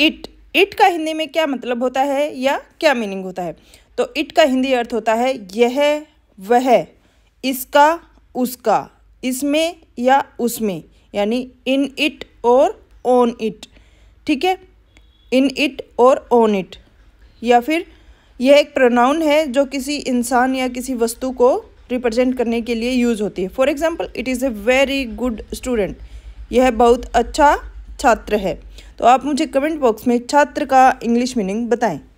it it का हिंदी में क्या मतलब होता है या क्या मीनिंग होता है तो इट का हिंदी अर्थ होता है यह वह इसका उसका इसमें या उसमें यानी इन इट और ऑन इट ठीक है इन इट और ऑन इट या फिर यह एक प्रोनाउन है जो किसी इंसान या किसी वस्तु को रिप्रेजेंट करने के लिए यूज़ होती है for example it is a very good student यह बहुत अच्छा छात्र है तो आप मुझे कमेंट बॉक्स में छात्र का इंग्लिश मीनिंग बताएं